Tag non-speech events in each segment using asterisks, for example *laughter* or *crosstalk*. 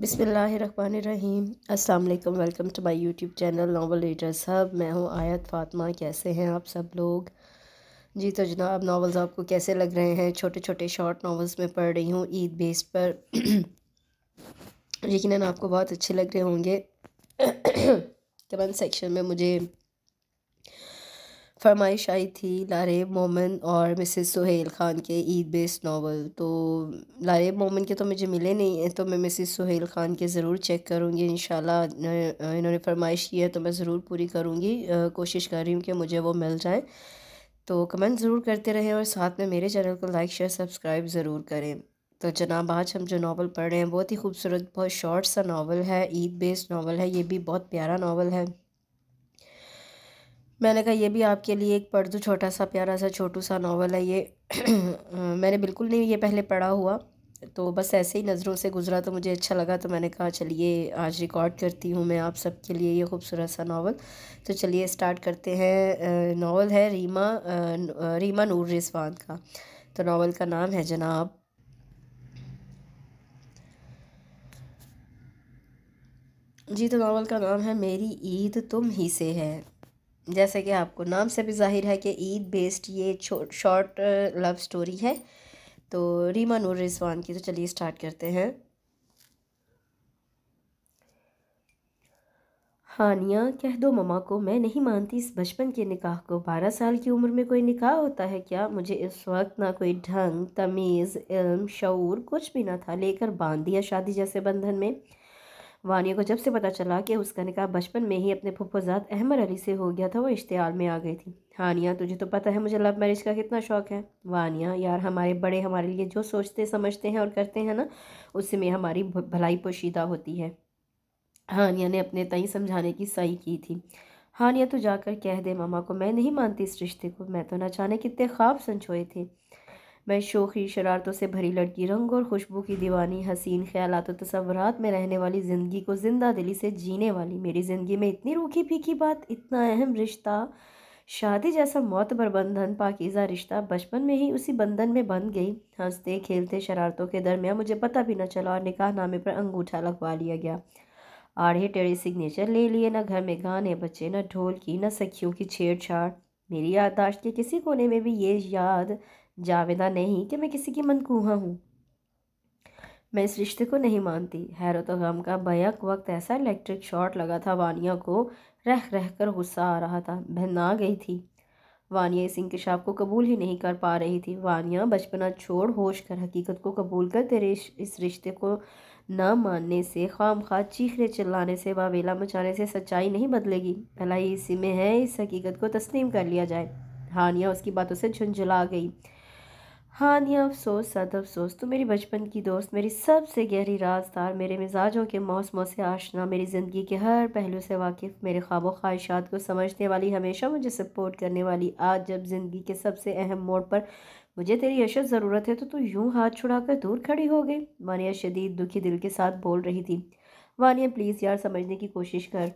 बिसमीम अल्लाम welcome to my YouTube channel novel readers hub मैं हूँ आयत फातिमा कैसे हैं आप सब लोग जी तो जनाब नावल्स आपको कैसे लग रहे हैं छोटे छोटे शॉर्ट नावल्स में पढ़ रही हूँ ईद बेस पर *clears throat* यकीन आपको बहुत अच्छे लग रहे होंगे *clears throat* कमेंट सेक्शन में मुझे फरमाइश आई थी लारेब मोमन और मिसेस सुहेल ख़ान के ईद बेस्ड नावल तो लारेब मोमन के तो मुझे मिले नहीं हैं तो मैं मिसेस सुहेल ख़ान के ज़रूर चेक करूँगी इन इन्होंने फरमाइश की है तो मैं ज़रूर पूरी करूँगी कोशिश कर रही हूँ कि मुझे वो मिल जाए तो कमेंट ज़रूर करते रहें और साथ में मेरे चैनल को लाइक शेयर सब्सक्राइब ज़रूर करें तो जनाब आज हम जो नावल पढ़ रहे हैं बहुत ही खूबसूरत बहुत शॉर्ट सा नावल है ईद बेस्ड नावल है ये भी बहुत प्यारा नावल है मैंने कहा ये भी आपके लिए एक पढ़ दो छोटा सा प्यारा सा छोटू सा नावल है ये *clears throat* मैंने बिल्कुल नहीं ये पहले पढ़ा हुआ तो बस ऐसे ही नज़रों से गुजरा तो मुझे अच्छा लगा तो मैंने कहा चलिए आज रिकॉर्ड करती हूँ मैं आप सबके लिए ये खूबसूरत सा नावल तो चलिए स्टार्ट करते हैं नावल है रीमा रीमा नूर रिजवान का तो नावल का नाम है जनाब जी तो नावल का नाम है मेरी ईद तुम ही से है जैसे कि आपको नाम से भी जाहिर है कि ईद बेस्ड ये शॉर्ट लव स्टोरी है तो रीमा नूर रिजवान की तो चलिए स्टार्ट करते हैं हानिया कह दो ममा को मैं नहीं मानती इस बचपन के निकाह को बारह साल की उम्र में कोई निकाह होता है क्या मुझे इस वक्त ना कोई ढंग तमीज़ इल्म शूर कुछ भी ना था लेकर बांध दिया शादी जैसे बंधन में वानिया को जब से पता चला कि उसका निकाह बचपन में ही अपने फुफ्फोजाद अहमद अली से हो गया था वो इश्तियाल में आ गई थी हानिया तुझे तो पता है मुझे लव मैरिज का कितना शौक है वानिया यार हमारे बड़े हमारे लिए जो सोचते समझते हैं और करते हैं ना उससे में हमारी भलाई पोशीदा होती है हानिया ने अपने तई समझाने की सही की थी हानिया तो जाकर कह दे मामा को मैं नहीं मानती इस रिश्ते को मैं तो ना जाने कितने ख्वाब संजोए थे मैं शोखी शरारतों से भरी लड़की रंग और खुशबू की दीवानी हसीन ख्याल तो तस्वरत में रहने वाली ज़िंदगी को जिंदा दिली से जीने वाली मेरी ज़िंदगी में इतनी रूखी फीकी बात इतना अहम रिश्ता शादी जैसा मौत पर बंधन पाकिज़ा रिश्ता बचपन में ही उसी बंधन में बंध गई हंसते खेलते शरारतों के दरमियान मुझे पता भी न चला और निकाह नामे पर अंगूठा लगवा लिया गया आढ़े टेढ़े सिग्नेचर ले लिए न घर में गाने बचे न ढोल की न सखियों की छेड़छाड़ मेरी याददाश्त के किसी कोने में भी ये याद जावेदा नहीं कि मैं किसी की मनकूहा हूँ मैं इस रिश्ते को नहीं मानती हैरत गम का बैक वक्त ऐसा इलेक्ट्रिक शॉट लगा था वानिया को रह रह कर गुस्सा आ रहा था बहना गई थी वानिया इस इंकशाफ को कबूल ही नहीं कर पा रही थी वानिया बचपना छोड़ होश कर हकीकत को कबूल कर तेरे इस रिश्ते को ना मानने से खाम खा चीखने चिल्लाने से वावेला मचाने से सच्चाई नहीं बदलेगी भलाई इसी में है इस हकीकत को तस्लीम कर लिया जाए हानिया उसकी बातों से झुंझुला गई हाँ नहीं अफसोस सद अफसोस तो मेरी बचपन की दोस्त मेरी सबसे गहरी राजदार मेरे मिजाजों के मौसमों से आशना मेरी ज़िंदगी के हर पहलू से वाकिफ़ मेरे ख्वाबों ख्वाहिशात को समझने वाली हमेशा मुझे सपोर्ट करने वाली आज जब ज़िंदगी के सबसे अहम मोड़ पर मुझे तेरी अशद ज़रूरत है तो तू यूँ हाथ छुड़ाकर दूर खड़ी हो गई वानिया शदीद दुखी दिल के साथ बोल रही थी वानिया प्लीज़ यार समझने की कोशिश कर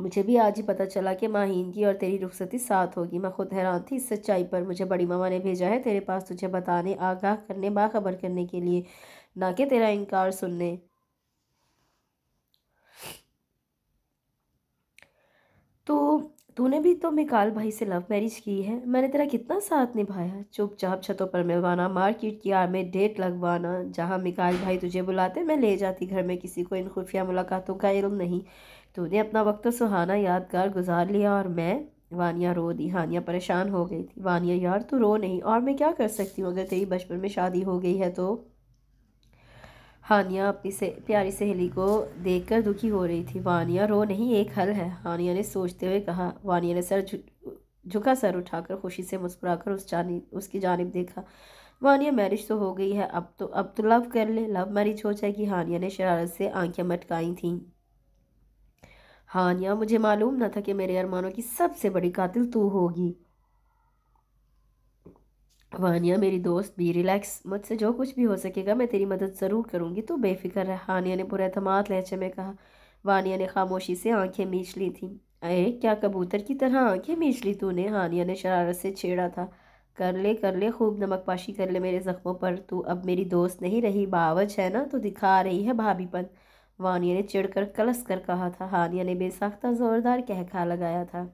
मुझे भी आज ही पता चला कि माहीन की और तेरी रुखसती साथ होगी मैं खुद हैरान थी इस सच्चाई पर मुझे बड़ी मामा ने भेजा है तेरे पास तुझे बताने आगाह करने बाखबर करने के लिए ना कि तेरा इनकार सुनने तो तूने भी तो मिकाल भाई से लव मैरिज की है मैंने तेरा कितना साथ निभाया चुपचाप छतों पर मिलवाना मार्केट की आड़ में डेट लगवाना जहाँ मिकाल भाई तुझे बुलाते मैं ले जाती घर में किसी को इन खुफिया मुलाकातों का इल्म नहीं तूने अपना वक्त सुहाना यादगार गुजार लिया और मैं वानिया रो दी हानिया परेशान हो गई थी वानिया यार तू रो नहीं और मैं क्या कर सकती हूँ अगर तेरी बचपन में शादी हो गई है तो हानिया अपनी से प्यारी सहेली को देखकर दुखी हो रही थी वानिया रो नहीं एक हल है हानिया ने सोचते हुए कहा वानिया ने सर झुका सर उठाकर खुशी से मुस्कुराकर उस जानी उसकी जानब देखा वानिया मैरिज तो हो गई है अब तो अब तो लव कर ले लव मैरिज हो जाएगी हानिया ने शरारत से आंखें मटकाई थीं हानिया मुझे मालूम न था कि मेरे अरमानों की सबसे बड़ी कातिल तू होगी वानिया मेरी दोस्त भी रिलैक्स मुझसे जो कुछ भी हो सकेगा मैं तेरी मदद ज़रूर करूँगी तो बेफिक्र है हानिया ने पूरा एतमाद लहजे में कहा वानिया ने खामोशी से आंखें मीच ली थी अरे क्या कबूतर की तरह आंखें मीच ली तूने हानिया ने शरारत से छेड़ा था कर ले कर ले खूब नमक पाशी कर ले मेरे ज़ख्मों पर तू अब मेरी दोस्त नहीं रही बावज है ना तो दिखा रही है भाभीपन वानिया ने कर कलस कर कहा था हानिया ने बेसाख्ता ज़ोरदार कहखा लगाया था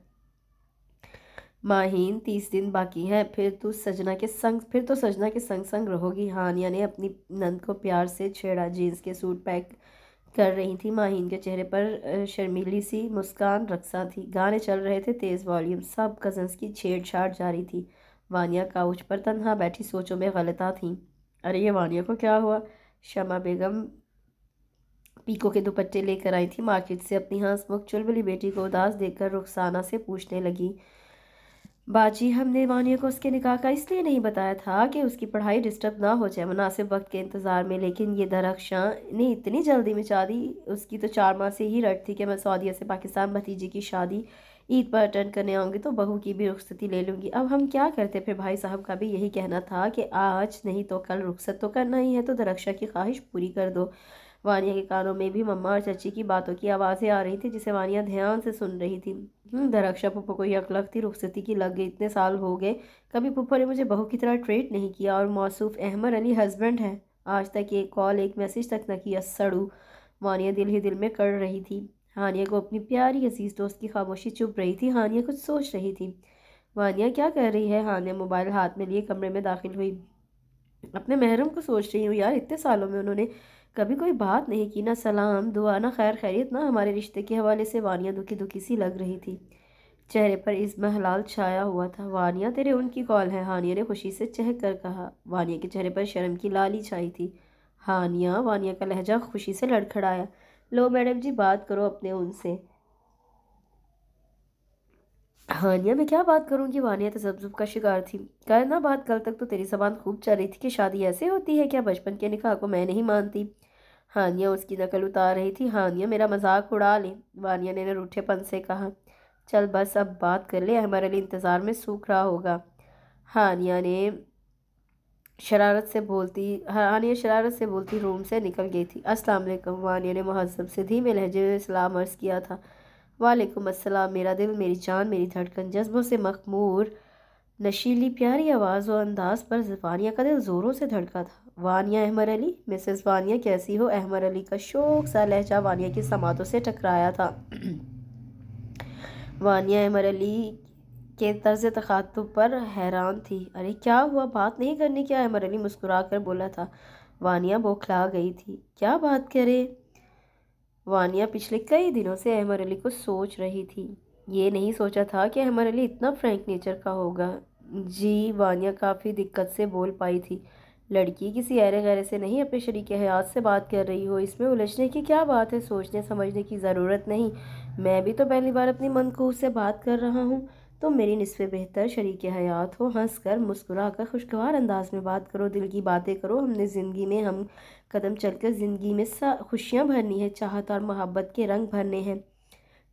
माहीन तीस दिन बाकी हैं फिर तू सजना के संग फिर तो सजना के संग संग रहोगी हानिया ने अपनी नंद को प्यार से छेड़ा जीन्स के सूट पैक कर रही थी माहीन के चेहरे पर शर्मीली सी मुस्कान रक्सा थी गाने चल रहे थे तेज़ वॉल्यूम सब कजन्स की छेड़छाड़ जारी थी वानिया काउच पर तनहा बैठी सोचों में गलता थी अरे ये वानिया को क्या हुआ शमा बेगम पीको के दुपट्टे लेकर आई थी मार्केट से अपनी हंसमुख चुलबुली बेटी को उदास देखकर रुखसाना से पूछने लगी बाजी हमने वानिया को उसके निकाह का इसलिए नहीं बताया था कि उसकी पढ़ाई डिस्टर्ब ना हो जाए मुनासिब वक्त के इंतज़ार में लेकिन ये दरख्शां ने इतनी जल्दी मचा दी उसकी तो चार माह से ही रट थी कि मैं सऊदीया से पाकिस्तान भतीजे की शादी ईद पर अटेंड करने आऊँगी तो बहू की भी रुख्सती ले लूँगी अब हम क्या करते फिर भाई साहब का भी यही कहना था कि आज नहीं तो कल रुख्सत तो करना ही है तो दरख्शा की ख्वाहिश पूरी कर दो वानिया के कानों में भी मम्मा और चची की बातों की आवाज़ें आ रही थी जिसे वानिया ध्यान से सुन रही थी हम्म, दरक्षा पुप्पो को यक थी रुखसती की लग गई इतने साल हो गए कभी पुप्पो ने मुझे बहू की तरह ट्रीट नहीं किया और मौसूफ अहमद अली हस्बैंड है आज तक एक कॉल एक मैसेज तक न किया सड़ू वानिया दिल ही दिल में कर रही थी हानिया को अपनी प्यारी अजीज़ दोस्त की खामोशी चुप रही थी हानिया कुछ सोच रही थी वानिया क्या कह रही है हानिया मोबाइल हाथ में लिए कमरे में दाखिल हुई अपने महरूम को सोच रही हूँ यार इतने सालों में उन्होंने कभी कोई बात नहीं की ना सलाम दुआ ना खैर खैरियत ना हमारे रिश्ते के हवाले से वानिया दुखी दुखी सी लग रही थी चेहरे पर इस महलाल छाया हुआ था वानिया तेरे उनकी कॉल है हानिया ने खुशी से चहक कर कहा वानिया के चेहरे पर शर्म की लाली छाई थी हानिया वानिया का लहजा खुशी से लड़खड़ाया लो मैडम जी बात करो अपने उनसे हानिया मैं क्या बात करूँ कि वानिया तो जबजुब का शिकार थी कर ना बात कल तक तो तेरी जबान खूब चल रही थी कि शादी ऐसे होती है क्या बचपन के निकाह को मैं नहीं मानती हानिया उसकी नकल उतार रही थी हानिया मेरा मजाक उड़ा ले वानिया ने रूठेपन से कहा चल बस अब बात कर ले हमारे लिए इंतज़ार में सूख रहा होगा हानिया ने शरारत से बोलती हानिया शरारत से बोलती रूम से निकल गई थी अस्सलाम वानिया ने महजब से धीमे लहजे में इस्लाम अर्ज़ किया था वालेकुम अस्सलाम मेरा दिल मेरी जान मेरी धड़कन जज्बों से मखमूर नशीली प्यारी आवाज़ व अंदाज पर वानिया का दिल ज़ोरों से धड़का था वानिया अहमर अली मिसेस वानिया कैसी हो अहमर अली का शौक सा लहजा वानिया की समातों से टकराया था वानिया अहमर अली के तर्ज तखातु पर हैरान थी अरे क्या हुआ बात नहीं करने क्या अहमर अली मुस्कुरा कर बोला था वानिया बौखला गई थी क्या बात करें वानिया पिछले कई दिनों से अहमर अली को सोच रही थी ये नहीं सोचा था कि अहमर अली इतना फ्रैंक नेचर का होगा जी वानिया काफ़ी दिक्कत से बोल पाई थी लड़की किसी अरे गहरे से नहीं अपने शरीक हयात से बात कर रही हो इसमें उलझने की क्या बात है सोचने समझने की ज़रूरत नहीं मैं भी तो पहली बार अपनी मनकूह से बात कर रहा हूँ तो मेरी नस्फ बेहतर शरीक हयात हो हंस कर मुस्कुरा कर खुशगवार अंदाज में बात करो दिल की बातें करो हमने ज़िंदगी में हम कदम चलकर ज़िंदगी में खुशियाँ भरनी है चाहत और मोहब्बत के रंग भरने हैं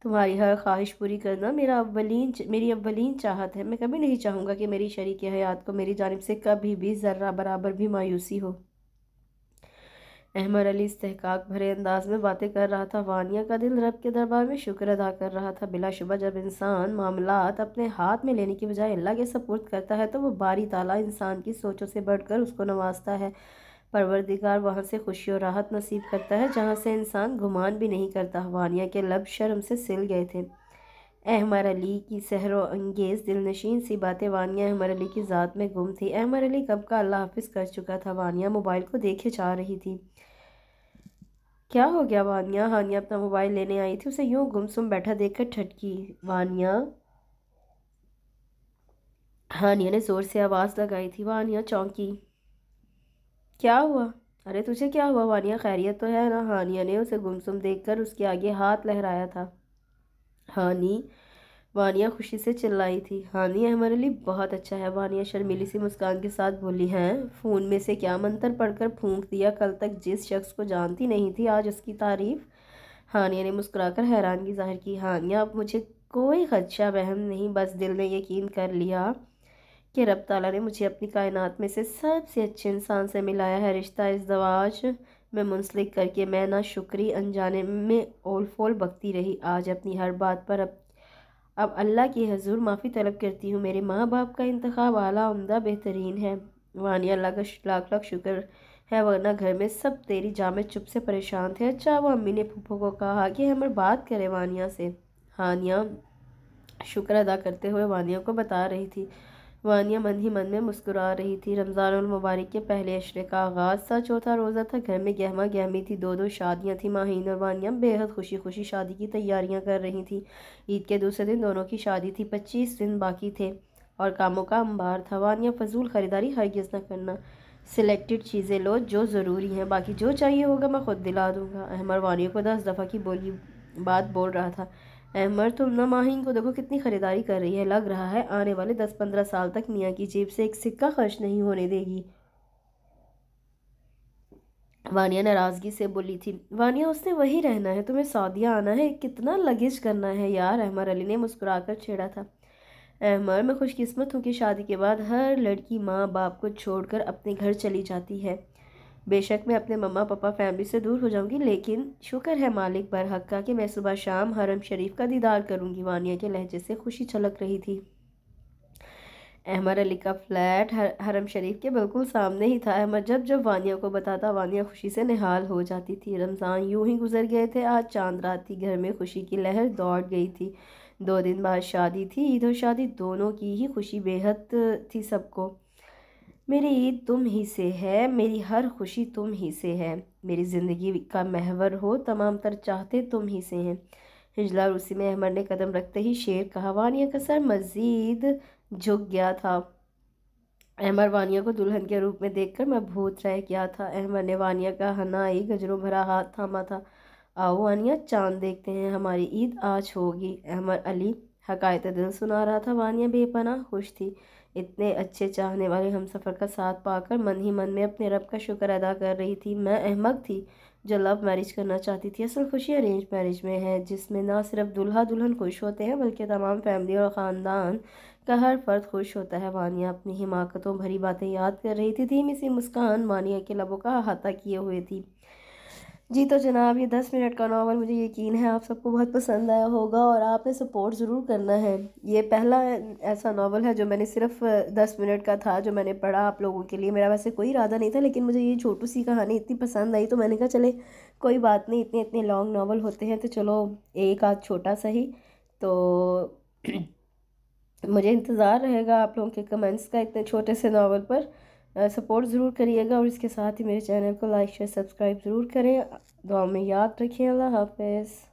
तुम्हारी हर ख्वाहिश पूरी करना मेरा अवलिन मेरी अवलिन चाहत है मैं कभी नहीं चाहूँगा कि मेरी शरीक हयात को मेरी जानब से कभी भी ज़र्रा बराबर भी मायूसी हो अहमद अली इस्तेकाक भरे अंदाज में बातें कर रहा था वानिया का दिल रब के दरबार में शुक्र अदा कर रहा था बिलाशुबा जब इंसान मामलात अपने हाथ में लेने की बजाय अल्लाह के सपोर्ट करता है तो वो बारी ताला इंसान की सोचों से बढ़कर उसको नवाजता है परवरदिगार वहाँ से खुशी और राहत नसीब करता है जहाँ से इंसान गुमान भी नहीं करता वानिया के लब शर्म से सिल गए थे अहमर अली की सहर अंगेज़ दिलनशीन सी बातें वानिया अहमर अली की ज़ात में गुम थी अहमर अली कब का अल्लाह हाफिज़ कर चुका था वानिया मोबाइल को देखे जा रही थी क्या हो गया वानिया हानिया अपना मोबाइल लेने आई थी उसे यूँ गुमसुम बैठा देख कर ठटकी वानिया हानिया ने ज़ोर से आवाज़ लगाई थी वानिया चौंकी क्या हुआ अरे तुझे क्या हुआ वानिया खैरियत तो है ना हानिया ने उसे गुमसुम देखकर उसके आगे हाथ लहराया था हानी वानिया खुशी से चिल्लाई थी हानिया हमारे लिए बहुत अच्छा है वानिया शर्मिली सी मुस्कान के साथ बोली हैं फ़ोन में से क्या मंत्र पढ़कर फूंक दिया कल तक जिस शख्स को जानती नहीं थी आज उसकी तारीफ़ हानिया ने मुस्कुराकर हैरानगी जाहिर की हानिया अब मुझे कोई खदशा वहम नहीं बस दिल ने यकीन कर लिया कि रब तला ने मुझे अपनी कायनात में से सबसे अच्छे इंसान से मिलाया है रिश्ता इस दवाज में मुंसलिक करके मैं ना शुक्री अनजाने में ओल फोल बकती रही आज अपनी हर बात पर अब अब अल्लाह की हजूर माफ़ी तलब करती हूँ मेरे माँ बाप का इंतबाब आला उमदा बेहतरीन है वानी अल्लाह का लाख लाख शुक्र है वरना घर में सब तेरी जामे चुप से परेशान थे अच्छा वो अम्मी ने फूफो को कहा कि हमें बात करें वानिया से हानिया शुक्र अदा करते हुए वानिया को बता रही थी वानिया मन ही मन में मुस्कुरा रही थी रमज़ान मुबारक के पहले अशरे का आगाज़ था चौथा रोज़ा था घर में गहमा गहमी थी दो दो शादियाँ थी माहीन और वानिया बेहद खुशी खुशी शादी की तैयारियाँ कर रही थी ईद के दूसरे दिन दोनों की शादी थी पच्चीस दिन बाकी थे और कामों का अंबार था वानिया फजूल ख़रीदारी हरगिज़ न करना सिलेक्टेड चीज़ें लो जो ज़रूरी हैं बाकी जो चाहिए होगा मैं ख़ुद दिला दूँगा अहमर वानिया को दस दफ़ा की बोली बात बोल रहा था अहमर तुम ना माहिंग को देखो कितनी ख़रीदारी कर रही है लग रहा है आने वाले दस पंद्रह साल तक मियाँ की जेब से एक सिक्का खर्च नहीं होने देगी वानिया नाराज़गी से बोली थी वानिया उसने वही रहना है तुम्हें सऊदिया आना है कितना लगेज करना है यार अहमर अली ने मुस्कुरा कर छेड़ा था अहमर मैं खुशकिस्मत हूँ कि शादी के बाद हर लड़की माँ बाप को छोड़कर अपने घर चली जाती है बेशक मैं अपने मम्मा पापा फैमिली से दूर हो जाऊंगी लेकिन शुक्र है मालिक बरहक का कि मैं सुबह शाम हरम शरीफ का दीदार करूंगी वानिया के लहजे से खुशी छलक रही थी अहमद अली का फ्लैट हर, हरम शरीफ के बिल्कुल सामने ही था अहमद जब जब वानिया को बताता वानिया खुशी से निहाल हो जाती थी रमज़ान यूं ही गुजर गए थे आज चांद रात थी घर में खुशी की लहर दौड़ गई थी दो दिन बाद शादी थी ईद और शादी दोनों की ही खुशी बेहद थी सबको मेरी ईद तुम ही से है मेरी हर खुशी तुम ही से है मेरी ज़िंदगी का महवर हो तमाम तर चाहते तुम ही से हैं हिजला रूसी में अहमद ने कदम रखते ही शेर कहा वानिया का सर मज़ीद झुक गया था अहमद वानिया को दुल्हन के रूप में देखकर मैं भूत रह गया था अहमद ने वानिया का हनाई गजरों भरा हाथ थामा था आओ वानिया चांद देखते हैं हमारी ईद आज होगी अहमद अली हकायत दिल सुना रहा था वानिया बेपना खुश थी इतने अच्छे चाहने वाले हम सफ़र का साथ पाकर मन ही मन में अपने रब का शुक्र अदा कर रही थी मैं अहमक थी जो लव मैरिज करना चाहती थी असल खुशी अरेंज मैरिज में है जिसमें ना सिर्फ दुल्हा दुल्हन खुश होते हैं बल्कि तमाम फैमिली और ख़ानदान का हर फर्द खुश होता है वानिया अपनी हिमाकतों भरी बातें याद कर रही थी धीमी सी मुस्कान वानिया के लबों का अहाता किए हुए थी जी तो जनाब ये दस मिनट का नावल मुझे यकीन है आप सबको बहुत पसंद आया होगा और आपने सपोर्ट ज़रूर करना है ये पहला ऐसा नावल है जो मैंने सिर्फ दस मिनट का था जो मैंने पढ़ा आप लोगों के लिए मेरा वैसे कोई इरादा नहीं था लेकिन मुझे ये छोटू सी कहानी इतनी पसंद आई तो मैंने कहा चले कोई बात नहीं इतने इतने लॉन्ग नावल होते हैं तो चलो एक आध छोटा सा ही तो *clears throat* मुझे इंतज़ार रहेगा आप लोगों के कमेंट्स का इतने छोटे से नावल पर सपोर्ट ज़रूर करिएगा और इसके साथ ही मेरे चैनल को लाइक शेयर सब्सक्राइब ज़रूर करें दुआ में याद रखें अल्लाह हाफिज़